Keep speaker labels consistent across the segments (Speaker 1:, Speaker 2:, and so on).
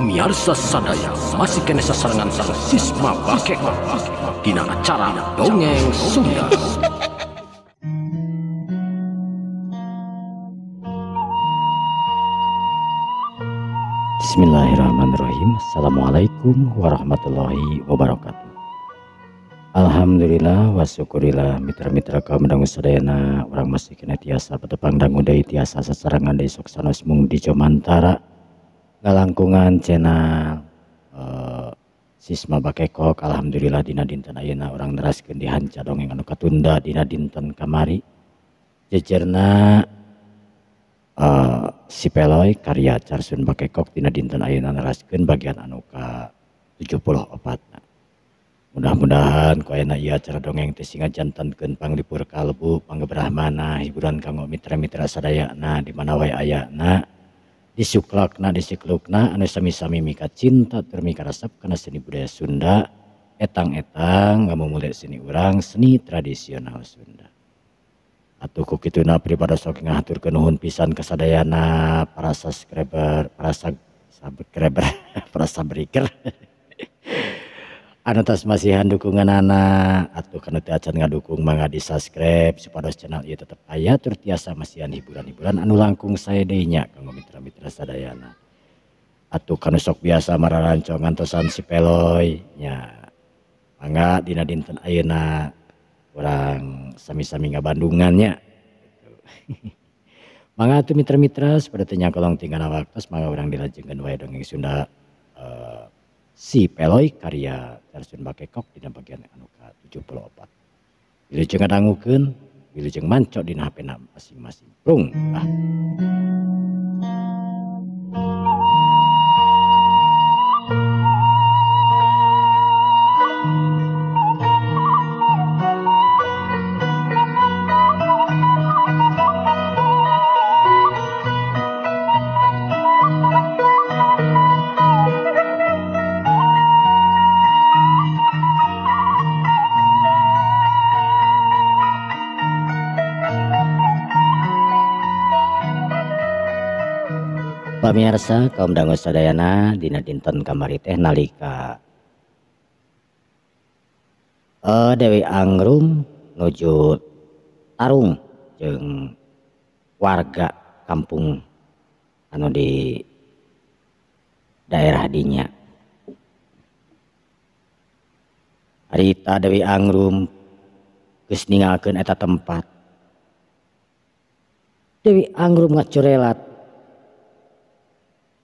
Speaker 1: miarsa sadaya masih kena sasarangan sang sisma bakek dina acara dongeng Sunda. Bismillahirrahmanirrahim Assalamualaikum warahmatullahi wabarakatuh Alhamdulillah wa syukurillah mitra-mitra kaum dangu sadayana orang masih kena tiasa petepang dangu dai tiasa sasarangan dai soksana semung di Jomantara Galangkungan channel uh, Sisma Bakekok Alhamdulillah Dina Dinten Ayena orang neraskan dihanca dongeng anu katunda Dina Dinten kamari jejerna uh, eh, si Peloy karya Carsun Bakekok Dina Dinten Ayena neraskan bagian anu ka 74 na. mudah-mudahan koena ia cara dongeng tesinga jantan kenpang panglipur kalbu panggebrahmana hiburan kanggo mitra-mitra di dimana way ayana disuklakna disiklukna anu sami-sami mika cinta termika resep karena seni budaya Sunda etang-etang nggak mau mulai seni orang seni tradisional Sunda atau ku kitu na pribada sok ngatur kenuhun pisan kesadayana para subscriber para subscriber para sabriker anu tas masihan dukungan anak atau karena teu acan dukung mangga di subscribe supaya channel ini tetap aya tur tiasa masihan hiburan-hiburan anu langkung saya deui nya kanggo mitra-mitra sadayana atau karena sok biasa mararancongan tosan si peloy nya mangga dina dinten aina orang sami-sami ngabandungannya bandungannya mangga mitra-mitra seperti tanya kolong tinggal waktu mangga orang dilajengkeun wae dongeng Sunda uh, si Peloi karya Terjun Bakekok di bagian anuka 74. Wilujeng ngadangukeun, jangan mancok di HP masing-masing. Prung. Ah. punya biasa kaumsaana Di dinten kamari tehlika eh, Dewi ggrumjudrung warga kampung an di daerahinya Ririta Dewi Angangrum tempat Dewi Angggrumcuela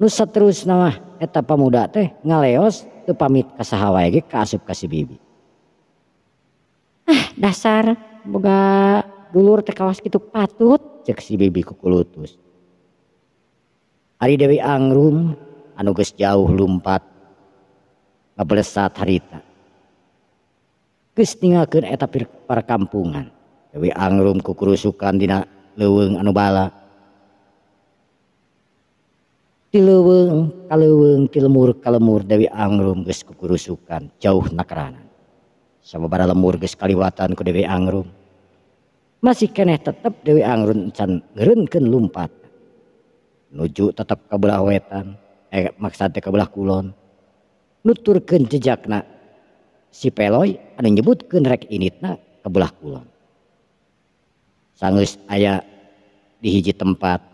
Speaker 1: nusa terus naah etapmuda teh ngaleos itu pamit kasahawa kasih bibi
Speaker 2: ah, dasarmoga bulur te kas gitu patut
Speaker 1: ceksi bi hari dewi angrum anuges jauh lump 14 saat harita perkampunganwiangrum ke kerusukan luweng Anubala we kalauem Dewi angrusukan jauh naan samabara lemur sekaliwatan ke Dewiangrum masih keeh tetap Dewi nujuk tetap kebelah wetanmak eh, kebelah kulon nuturken jejakna si menyebut kebelah kulon sangus ayaah dihiji tempat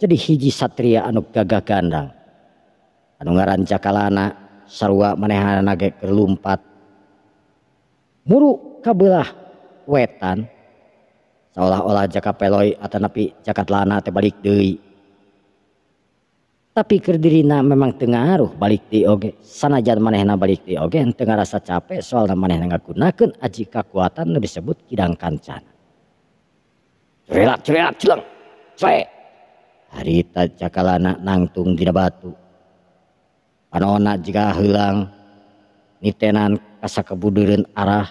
Speaker 1: jadi hiji satria anu gagah gandang anu ngaran cakalana sarua manehana nage kelumpat muru kabelah wetan seolah-olah jaka Peloi atau napi jakat lana tebalik balik tapi kerdirina memang tengah aruh balik di oge sana jad manehna balik di oge tengah rasa capek soalna manehna gunakan aji kakuatan disebut kidang kancan cerilak cerilak celeng Cerilak. hari cakalana nangtung tidak batu anakak juga hilang nitenan kas kebu arah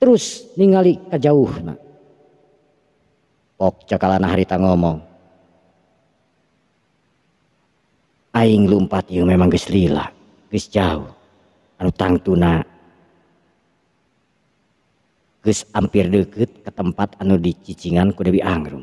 Speaker 1: terus ningali ke jauhkala ngomonging memang guyslauh ampir deket ke tempat anu dicingan kuda lebih Angggrum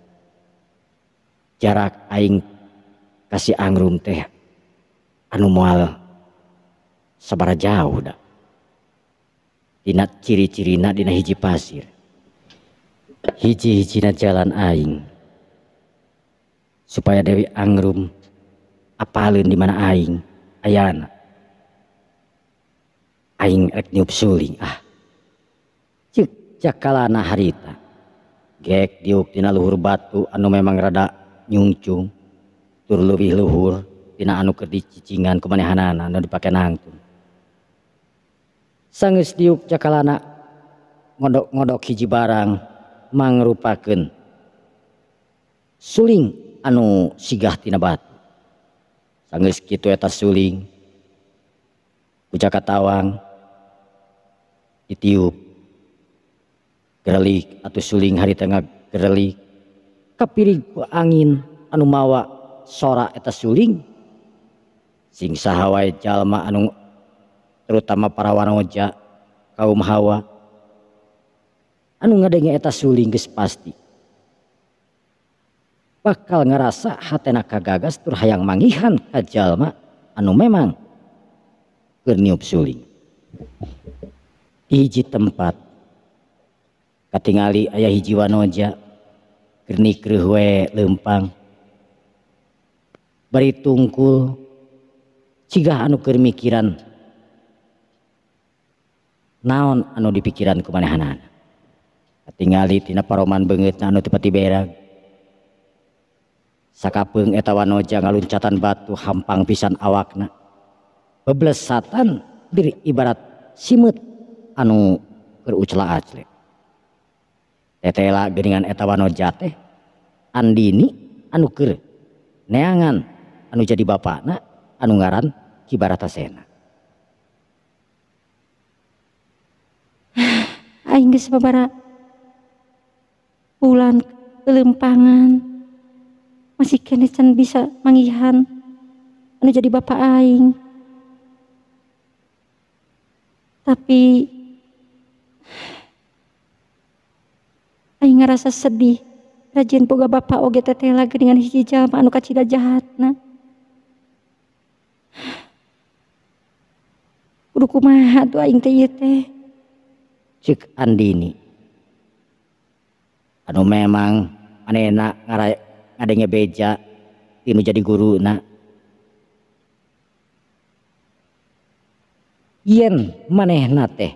Speaker 1: jarak aing kasih angrum teh anu mual sebara jauhat ciri-ciri na hiji pasir hiji-hi jalaning supaya Dewi Angangrum apalin di mana Aing aya ah. ditina Luhur batu anu memang rada nyungcung tur lebih luhur tina anu ke dicicingan kemanehanana anu dipakai nangtung sangis diuk cakalana ngodok-ngodok hiji barang mangrupakeun suling anu sigah tina batu sangis kitu eta suling ucaka tawang ditiup gerelik atau suling hari tengah gerelik siapa piri gua angin anu mawa soraeta sulling singsa hawa jalma anu terutama para warna waja kaum mawa anu ngade sulling pasti bakal ngerasa hatak kagagas turhaang mangihanjal anu memang biji tempat katatingali ayah hiji wanoja m beritungkul jika anu kemikiran naon anu dippiikin kemana tinggal banget tibacatan batu hampang pisan awakna pebelesatan diri ibarat simut anu kerucelaatli tetela geringan etawano jate andini anu neangan anu jadi bapakna anu ngaran kibar Baratasena
Speaker 2: aing geus babara bulan kelempangan masih kene can bisa mangihan anu jadi bapak aing tapi ngerasa sedih rajin juga ba OT lagi dengan hijab jahat
Speaker 1: Ad memang an enak nga adanya beja ini menjadi guru maneh anakaknya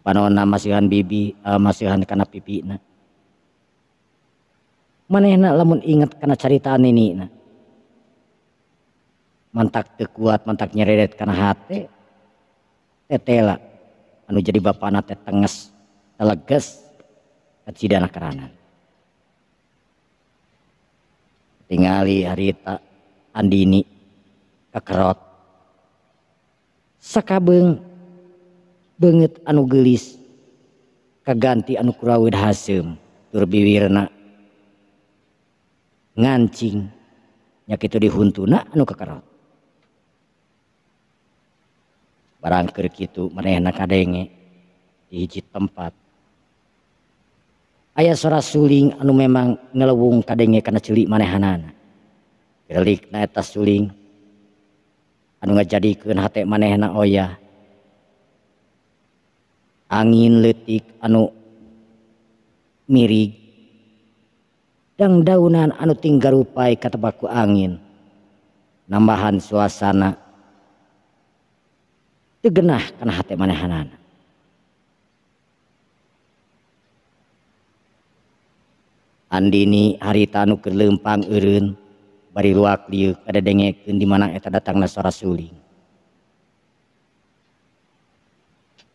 Speaker 1: na masihan bibi uh, masihan kana na manehna lamun ingat kana caritaan ini na. mantak tekuat mantak nyeredet kana hati tetela anu jadi bapana teh tenges teleges sidana keranan tingali harita andini kekerot sakabeng banget anu gelis keganti anu rawwi hasyimbi wirna ngancing itu ditu barangkir itu menehak kange di tempat ayaah suara suling anu memang ngelebung kaenge karena celik man anu nggak jadi ke manehak oya q angintik anu mir dandaunan anu tinggal rupai kata baku angin nambahan suasana ter karena hati manaan Andini hari tanu kerlempang urunak de di mana datanglah suara suling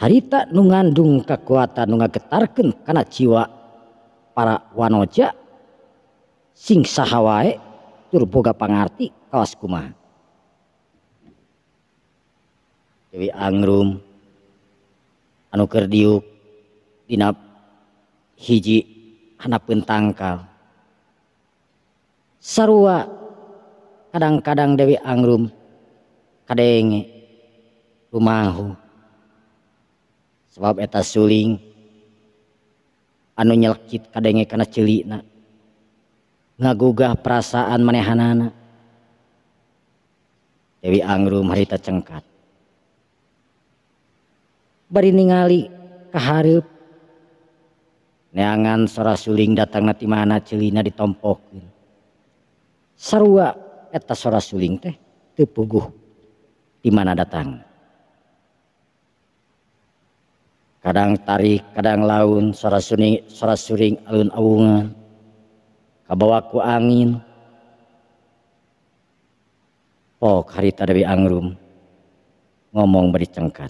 Speaker 1: nnganung kekuatanga getarkan karena jiwa para wanoja singsa Hawaga pengti kama Dewi Angrum anukerdi hiji anakpun tangkau sarua kadang-kadang Dewi angrum kaenge rumahhu Kh sebabeta sulling anu ny ngagugah perasaan meneahan Dewi Anggrum merita cengkat ningali kehar neangan suara sulling datang di mana cilina dieta sora sulling teh itu puguh di mana datang kadang tarik kadang laun suara suning suara suring alun awungan kabawaku angin pok harita dewi angrum ngomong beri cengkat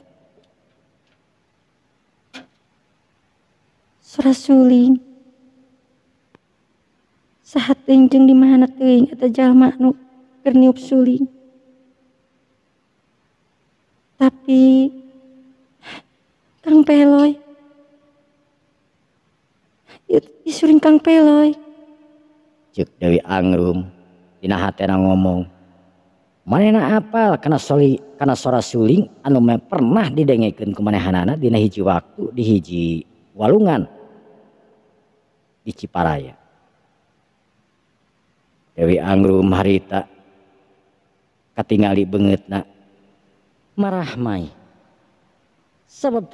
Speaker 2: suara suling sahat injeng di mana teing atau jalma nu berniup suling tapi Dewiang
Speaker 1: ngomong apa karena soli karena suara suling an pernah didengaikan kemanahan hiji waku dihiji walungan diciparaya Dewi Anggrumita katatinggali banget merahmai bab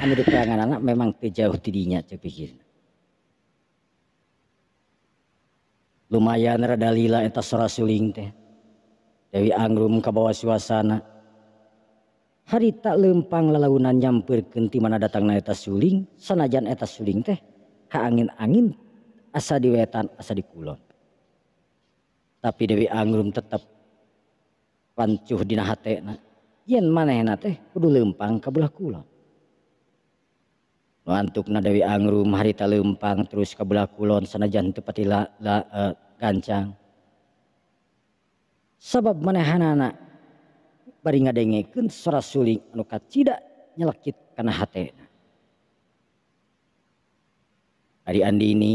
Speaker 1: Amerikaan memang kejauhinyakir lumayan dalilaling teh Dewi Angggrum ke bawah suasana hari tak lempang lelaan nyampir kenti mana datang naeta sulling sanajan sulling teh angin angin asa diwetan asa di kulon tapi Dewi Angggrum tetap pancuh dina punya man tehdumpang kebelah Nawi Anggrum harita Lumpang terus kabelah Kulon sanajan tepati e, gancang sebab meneahanan barngeken nyelekit karenadini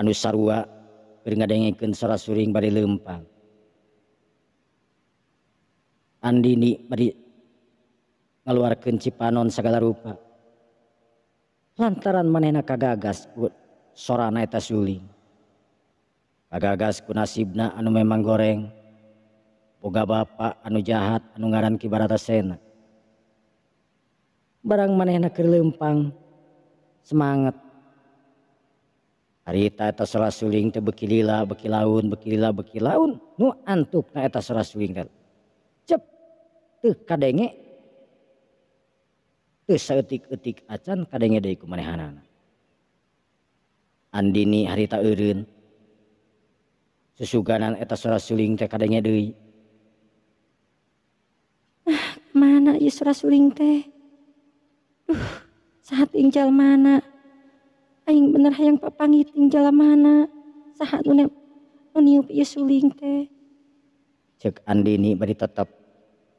Speaker 1: anwakenmpang andini beri ngeluarkan cipanon segala rupa lantaran manena kagagas sorana eta suling kagagas ku nasibna anu memang goreng boga bapak anu jahat anu ngaran kibarata sena barang manena kerlempang semangat harita eta sora suling teh beki lila beki laun nu antuk na eta sora suling kan cep teu kadenge teu seetik-etik acan kadenge deui kumanehanana andini harita eureun susuganan eta sora suling teh kadenge deui
Speaker 2: ah mana ieu sora suling teh duh sahat ingjal mana aing bener hayang papangi tinggal mana sahat nu niup ieu suling teh
Speaker 1: cek andini bari tetep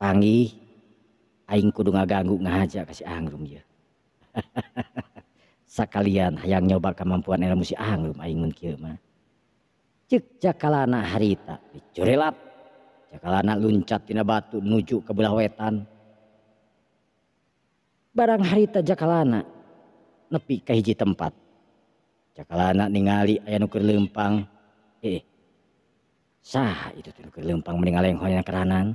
Speaker 1: ani Aing kudu ngaganggu ngajak kasih Angggrum ya kalian hanya yang nyoba kemampuan harinancattina batu nujuk kebelah wetan barang harita jakalana nepi kayak hiji tempatkalana ningali ayampang eh sahpang meninggallenya keraan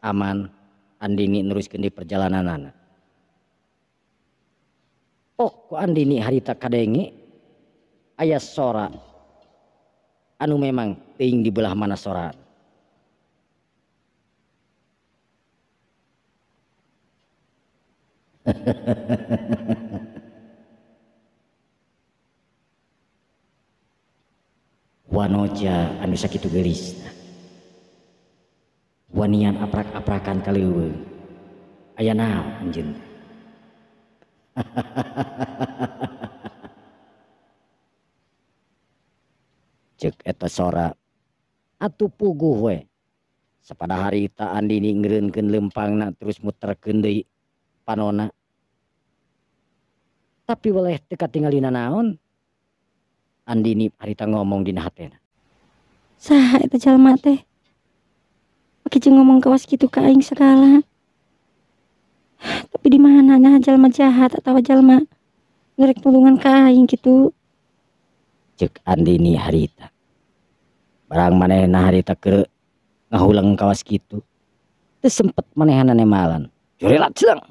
Speaker 1: aman Andini neruskan di perjalanan anak. Oh, ku Andini hari tak kadengi ayah sora anu memang ting di belah mana sora. Wanoja anu sakitu gelisna. punya a- kali na ha souh seda hari ta Andini lempang terusmut pan tapi wakat tinggal didina naon Andini hariita ngomong di
Speaker 2: teh Kijeng ngomong kawas gitu ke aing segala. Tapi di mana nah jalma jahat atau jalma ngerek tulungan ke aing gitu.
Speaker 1: Cek Andini harita. Barang mana nah harita ke ngahulang kawas gitu. Teu sempet manehna nemalan. curelat celang.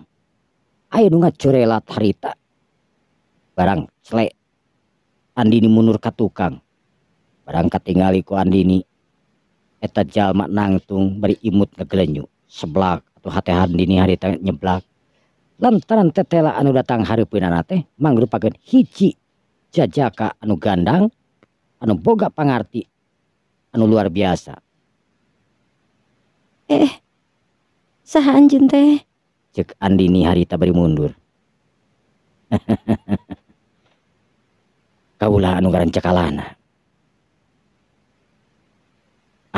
Speaker 1: Ayo nungat curelat harita. Barang celek Andini munur ke tukang. Barang ketinggaliku Andini jalmak nangtung beri imutngegelenyu seblakuh hatihandini hari nyeblakntaaran tetela anu datang anudang anu boti anu luar biasa eh
Speaker 2: teh
Speaker 1: hari mund kaulah anu garran cekalana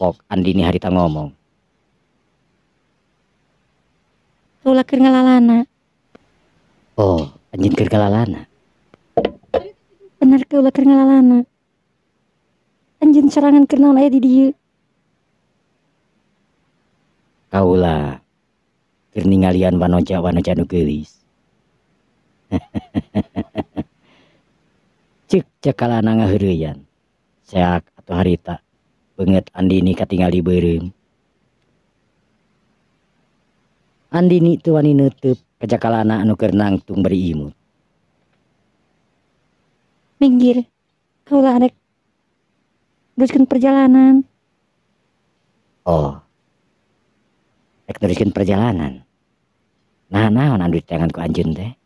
Speaker 1: kapok Andini harita ngomong.
Speaker 2: Ulah keur ngalalana.
Speaker 1: Oh, anjing keur ngalalana.
Speaker 2: Bener ke ulah keur ngalalana. Anjing serangan kenal ayat di dieu.
Speaker 1: Kaula keur ningalian wanoja wanoja nu geulis. Cek cekalana ngaheureuyaan. Seak atau harita banget Andini di bareng Andini tuani nutup anak anu kernang tung beri imut
Speaker 2: minggir lah arek teruskan perjalanan
Speaker 1: oh rek teruskan perjalanan nah nah, nandu tanganku anjun teh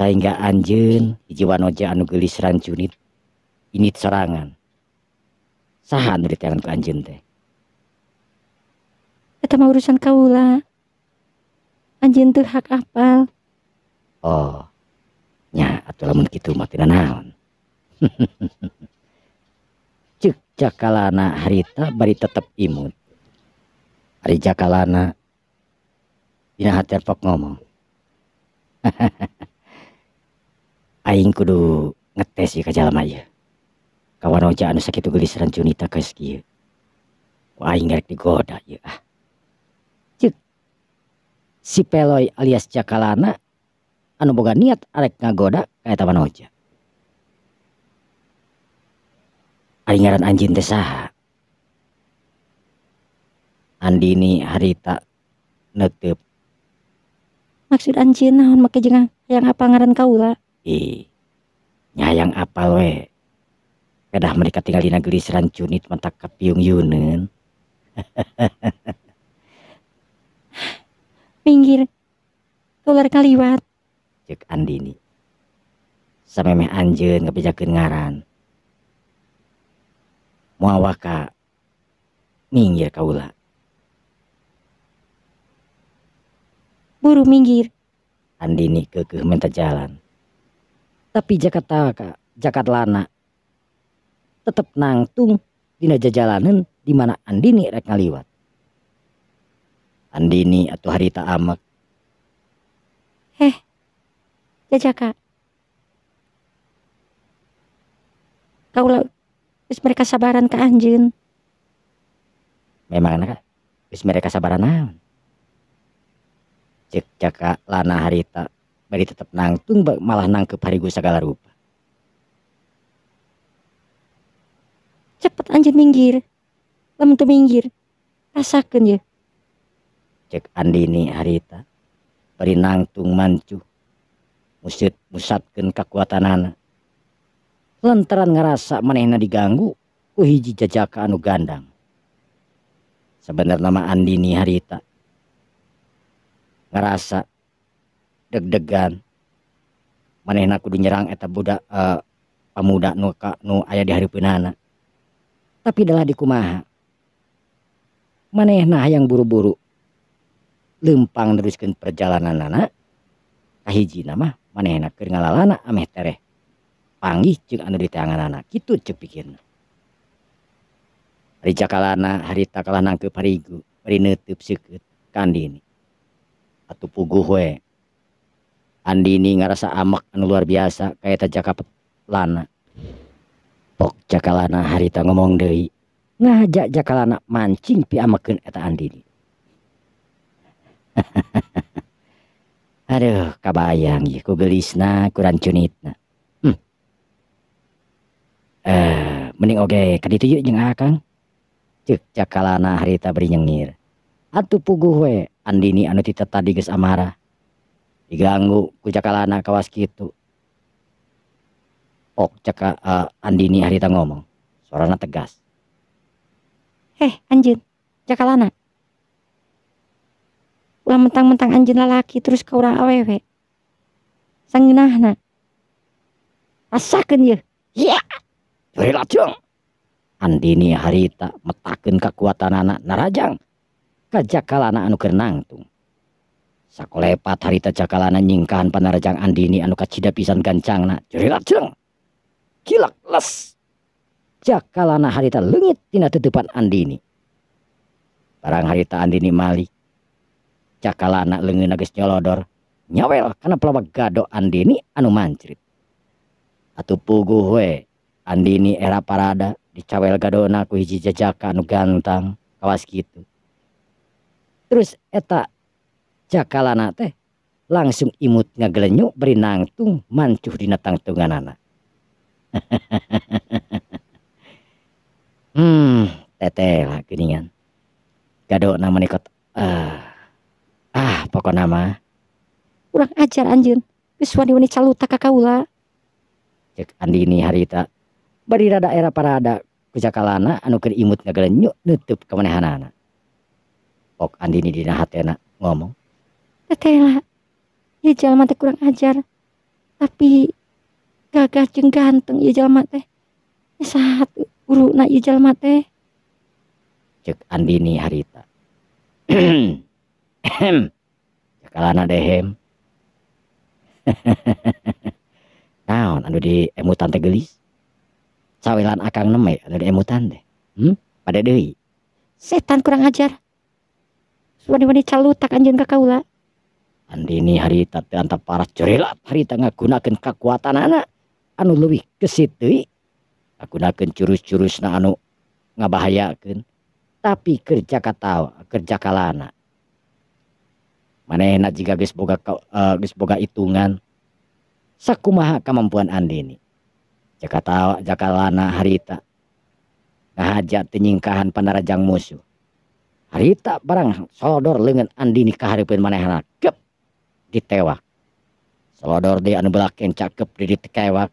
Speaker 1: sehingga anjun hiji wanoja anu gelis rancunit ini serangan, saha anu dari tangan ke anjing teh
Speaker 2: eta mah urusan kaula anjing tuh hak apal
Speaker 1: oh ya, atau lamun gitu mati nanaon naon cek jakalana harita bari tetap imut hari jakalana dina hati pok ngomong aing kudu ngetes ya ke jalan aja kawan oja anu sakit gelis rancunita kais kia aing garek digoda ya ah Cik. si peloy alias cakalana anu boga niat arek ngagoda kayak tawan oja aingaran anjing teh saha Andini harita netep
Speaker 2: maksud anjing naon make jeung yang apa ngaran kaula
Speaker 1: ih nyayang apal we kedah mereka tinggal di negeri serancunit mentak ke piung yunen
Speaker 2: pinggir keluar kaliwat cek andini
Speaker 1: samemeh anjen
Speaker 2: ngebejakin ngaran
Speaker 1: muawaka minggir kaula
Speaker 2: buru minggir
Speaker 1: andini kekeh minta jalan tapi Jakarta kak Jakarta lana tetap nangtung naja najajalanan di mana Andini rek ngaliwat. Andini atau harita Amek.
Speaker 2: Heh, jajaka. lah bis mereka sabaran ke anjin.
Speaker 1: Memang anak, bis mereka sabaran naon. Cek jaka lana harita, beri tetap nangtung malah nangkep gue segala rupa.
Speaker 2: cepet anjir minggir lem tuh minggir rasakan ya
Speaker 1: cek andini harita tung mancu musid musatkan kekuatan anak lantaran ngerasa manehna diganggu ku hiji jajaka anu gandang sebenarnya nama andini harita ngerasa deg-degan manehna kudu nyerang eta budak uh, pemuda nu ka nu aya di hari penana tapi dikumah, Maneh nah yang buru-buru lempang teruskan perjalanan anak kahiji nama enak keringal anak ameh tereh panggih jeung anu di tangan anak kita cepikin, pikir. hari cakalana hari takalana ke parigu Hari neutup seukeut kandini Atau puguh weh. Andini ngerasa amak anu luar biasa kayak tajaka lana Pok jakalana harita ngomong Dewi ngajak jakalana mancing pi piamaken eta andini Aduh kabayang ya ku gelisna kurang rancunitna. hmm. eh mending oke okay. kaditu yuk jeung akang cek jakalana harita beri nyengir Atu puguh we andini anu tita tadi geus amarah diganggu ku jakalana kawas kitu Ok caka uh, eh, Andini harita ngomong. Suaranya tegas.
Speaker 2: Heh anjin, cakalana. Ulah mentang-mentang anjin lelaki terus ke orang awewe. Sanggenahna. Rasakan ya. Ya.
Speaker 1: Beri lajung. Andini harita metaken kekuatan anak narajang. Kajakalana anu kerenang kernangtung. Sakolepat harita cakalana nyingkahan panarajang Andini anu kacida pisan nak. Jurilat jeng kilak les. Jakalana harita lengit tina tetepan andini. Barang harita andini malik. Jakalana lengit geus nyolodor. Nyawel karena pelawak gado andini anu mancrit. Atu pugu we andini era parada dicawel gado naku hiji jajaka anu gantang kawas gitu. Terus eta jakalana teh langsung imut ngagelenyuk berinangtung mancuh dina tangtunganana. hmm, teteh lah geningan. Gado nama nikot. Uh, ah, pokok nama.
Speaker 2: Kurang ajar anjir. Wiswani wani caluta kakaula.
Speaker 1: Cek Andini harita.
Speaker 2: rada era parada
Speaker 1: kujakalana anu keur imut ngagelenyuk nutup kamanehanana. Pok Andini dina hatena ya, ngomong.
Speaker 2: Teteh lah. Ya jalan kurang ajar. Tapi gagah jeng ganteng ya jalma teh saat uruna ya jalma teh
Speaker 1: cek Andini harita cekalana dehem naon anu di emutan teh gelis sawilan akang neme anu di emutan teh hmm? pada dewi
Speaker 2: setan kurang ajar wani-wani calutak anjing ka kaula
Speaker 1: Andini harita teh antap paras hari tengah gunakan kekuatan anak anu lebih luwih kesit gunakan curus-curus na anu ngabahayakan tapi kerja kata kerja kalana mana enak jika guys boga uh, eh, guys boga hitungan sakumaha kemampuan andini jika tahu jika lana harita ngajak tenyingkahan panarajang musuh harita barang sodor lengan andini mana enak kep ditewak sodor dia anu belakang cakep di ditewak